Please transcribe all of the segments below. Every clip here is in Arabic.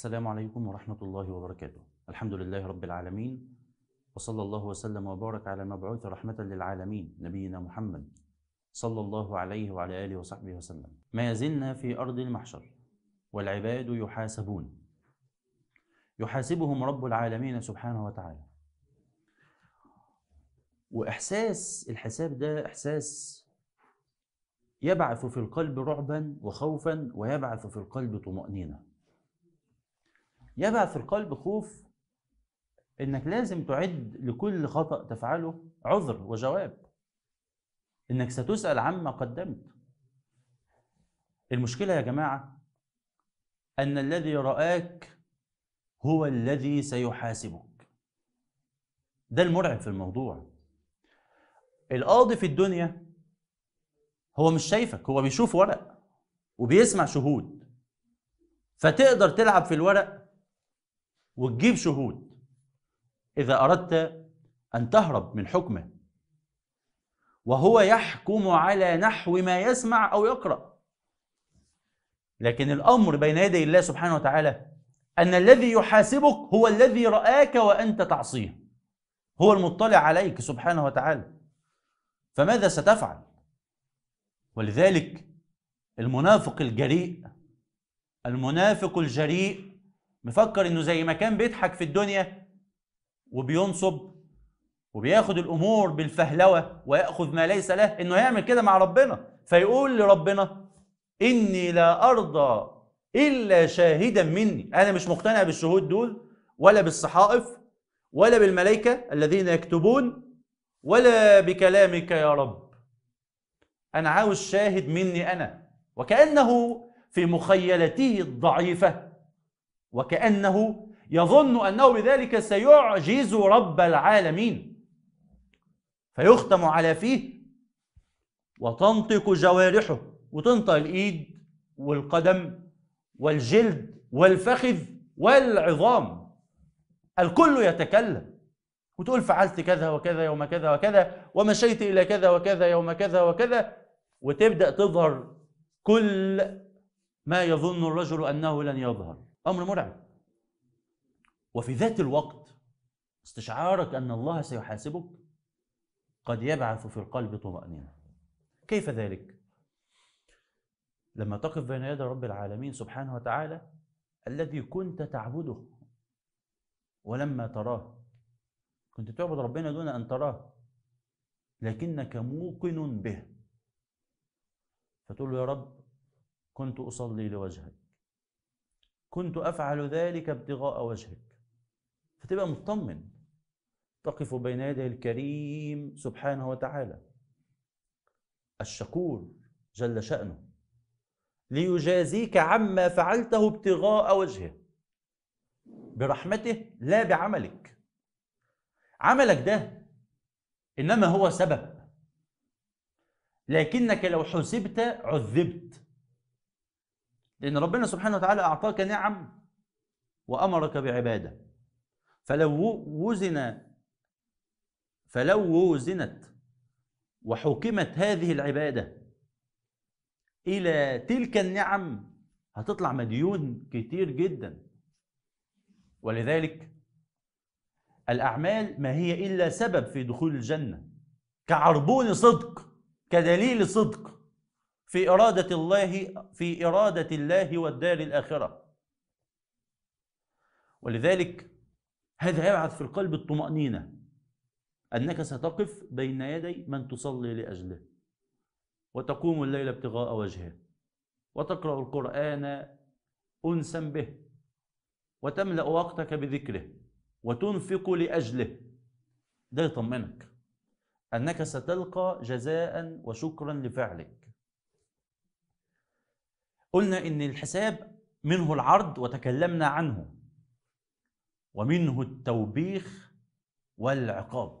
السلام عليكم ورحمة الله وبركاته الحمد لله رب العالمين وصلى الله وسلم وبارك على المبعوث رحمة للعالمين نبينا محمد صلى الله عليه وعلى آله وصحبه وسلم ما زلنا في أرض المحشر والعباد يحاسبون يحاسبهم رب العالمين سبحانه وتعالى وإحساس الحساب ده إحساس يبعث في القلب رعبا وخوفا ويبعث في القلب طمأنينة يبعث القلب خوف انك لازم تعد لكل خطأ تفعله عذر وجواب انك ستسأل عما قدمت المشكلة يا جماعة ان الذي رآك هو الذي سيحاسبك ده المرعب في الموضوع القاضي في الدنيا هو مش شايفك هو بيشوف ورق وبيسمع شهود فتقدر تلعب في الورق وتجيب شهود إذا أردت أن تهرب من حكمه وهو يحكم على نحو ما يسمع أو يقرأ لكن الأمر بين يدي الله سبحانه وتعالى أن الذي يحاسبك هو الذي رآك وأنت تعصيه هو المطلع عليك سبحانه وتعالى فماذا ستفعل؟ ولذلك المنافق الجريء المنافق الجريء مفكر انه زي ما كان بيضحك في الدنيا وبينصب وبياخد الامور بالفهلوه وياخذ ما ليس له انه يعمل كده مع ربنا فيقول لربنا اني لا ارضى الا شاهدا مني انا مش مقتنع بالشهود دول ولا بالصحائف ولا بالملائكه الذين يكتبون ولا بكلامك يا رب انا عاوز شاهد مني انا وكانه في مخيلته الضعيفه وكأنه يظن أنه بذلك سيعجز رب العالمين فيختم على فيه وتنطق جوارحه وتنطق الإيد والقدم والجلد والفخذ والعظام الكل يتكلم وتقول فعلت كذا وكذا يوم كذا وكذا ومشيت إلى كذا وكذا يوم كذا وكذا وتبدأ تظهر كل ما يظن الرجل أنه لن يظهر امر مرعب وفي ذات الوقت استشعارك ان الله سيحاسبك قد يبعث في القلب طمانينه كيف ذلك لما تقف بين يدي رب العالمين سبحانه وتعالى الذي كنت تعبده ولما تراه كنت تعبد ربنا دون ان تراه لكنك موقن به فتقول له يا رب كنت اصلي لوجهك كنت أفعل ذلك ابتغاء وجهك فتبقى مطمن تقف بين يدي الكريم سبحانه وتعالى الشكور جل شأنه ليجازيك عما فعلته ابتغاء وجهه برحمته لا بعملك عملك ده انما هو سبب لكنك لو حسبت عذبت لأن ربنا سبحانه وتعالى أعطاك نعم وأمرك بعبادة فلو وزن فلو وزنت وحكمت هذه العبادة إلى تلك النعم هتطلع مديون كتير جدا ولذلك الأعمال ما هي إلا سبب في دخول الجنة كعربون صدق كدليل صدق في إرادة الله في إرادة الله والدار الآخرة ولذلك هذا يبعث في القلب الطمأنينة أنك ستقف بين يدي من تصلي لأجله وتقوم الليل ابتغاء وجهه وتقرأ القرآن أنسا به وتملأ وقتك بذكره وتنفق لأجله ده يطمنك أنك ستلقى جزاء وشكرا لفعلك قلنا ان الحساب منه العرض وتكلمنا عنه ومنه التوبيخ والعقاب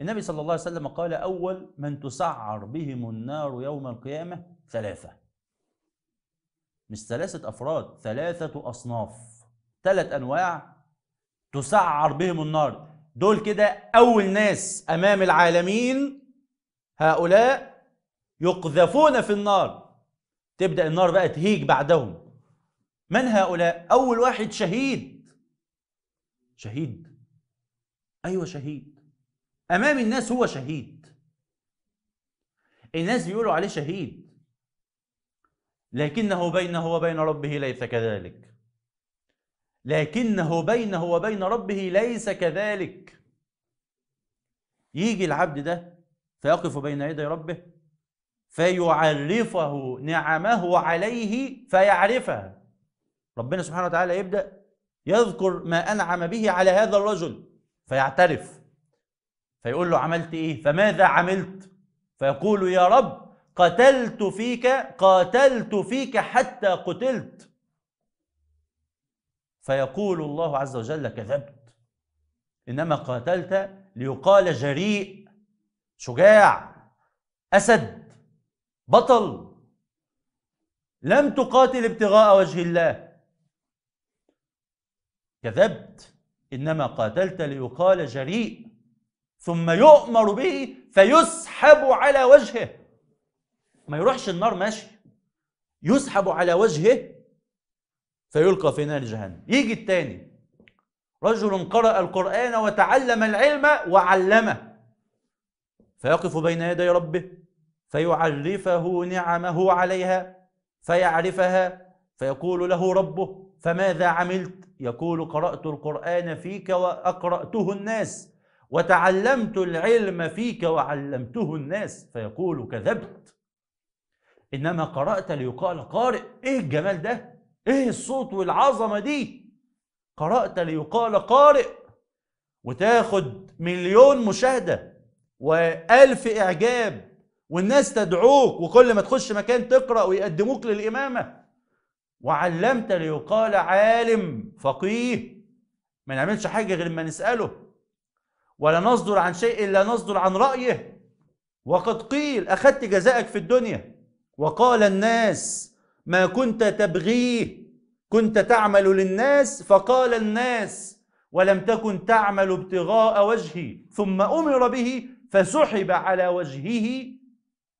النبي صلى الله عليه وسلم قال اول من تسعر بهم النار يوم القيامه ثلاثه مش ثلاثه افراد ثلاثه اصناف ثلاث انواع تسعر بهم النار دول كده اول ناس امام العالمين هؤلاء يقذفون في النار تبدأ النار بقى تهيج بعدهم من هؤلاء؟ أول واحد شهيد شهيد أيوة شهيد أمام الناس هو شهيد الناس بيقولوا عليه شهيد لكنه بينه وبين ربه ليس كذلك لكنه بينه وبين ربه ليس كذلك يجي العبد ده فيقف بين يدي ربه فيعرفه نعمه عليه فيعرفها ربنا سبحانه وتعالى يبدأ يذكر ما أنعم به على هذا الرجل فيعترف فيقول له عملت إيه فماذا عملت فيقول يا رب قتلت فيك قاتلت فيك حتى قتلت فيقول الله عز وجل كذبت إنما قاتلت ليقال جريء شجاع أسد بطل لم تقاتل ابتغاء وجه الله كذبت انما قاتلت ليقال جريء ثم يؤمر به فيسحب على وجهه ما يروحش النار ماشي يسحب على وجهه فيلقى في نار جهنم يجي الثاني رجل قرأ القرآن وتعلم العلم وعلمه فيقف بين يدي ربه فيعرفه نعمه عليها فيعرفها فيقول له ربه فماذا عملت يقول قرات القران فيك واقراته الناس وتعلمت العلم فيك وعلمته الناس فيقول كذبت انما قرات ليقال قارئ ايه الجمال ده ايه الصوت والعظمه دي قرات ليقال قارئ وتاخد مليون مشاهده والف اعجاب والناس تدعوك وكل ما تخش مكان تقرا ويقدموك للامامه وعلمت ليقال عالم فقيه ما نعملش حاجه غير ما نساله ولا نصدر عن شيء الا نصدر عن رايه وقد قيل اخذت جزاءك في الدنيا وقال الناس ما كنت تبغيه كنت تعمل للناس فقال الناس ولم تكن تعمل ابتغاء وجهي ثم امر به فسحب على وجهه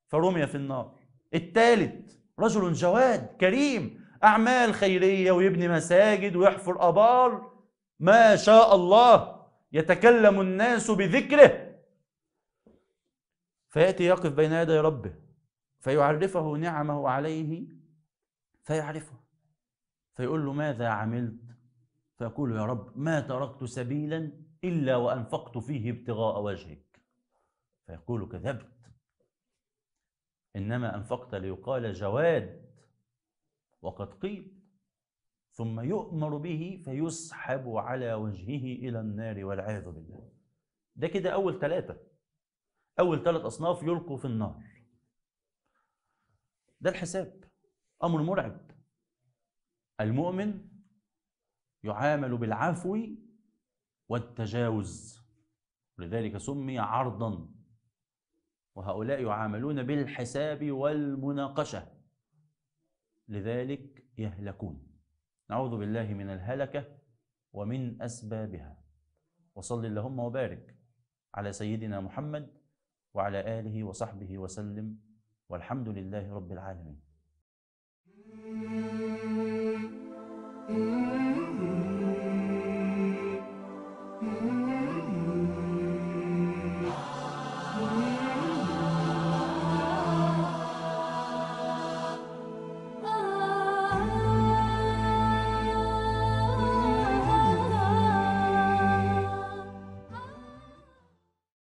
فرمي في النار الثالث رجل جواد كريم أعمال خيرية ويبني مساجد ويحفر أبار ما شاء الله يتكلم الناس بذكره فيأتي يقف بين يدي ربه فيعرفه نعمه عليه فيعرفه فيقول له ماذا عملت فيقول يا رب ما تركت سبيلا إلا وأنفقت فيه ابتغاء وجهك فيقول كذبت إنما أنفقت ليقال جواد وقد قيل ثم يؤمر به فيسحب على وجهه إلى النار والعياذ بالله ده كده أول ثلاثة أول ثلاث أصناف يلقوا في النار ده الحساب أمر مرعب المؤمن يعامل بالعفو والتجاوز لذلك سمي عرضا وهؤلاء يعاملون بالحساب والمناقشة لذلك يهلكون نعوذ بالله من الهلكة ومن أسبابها وصل اللهم وبارك على سيدنا محمد وعلى آله وصحبه وسلم والحمد لله رب العالمين Thank -hmm.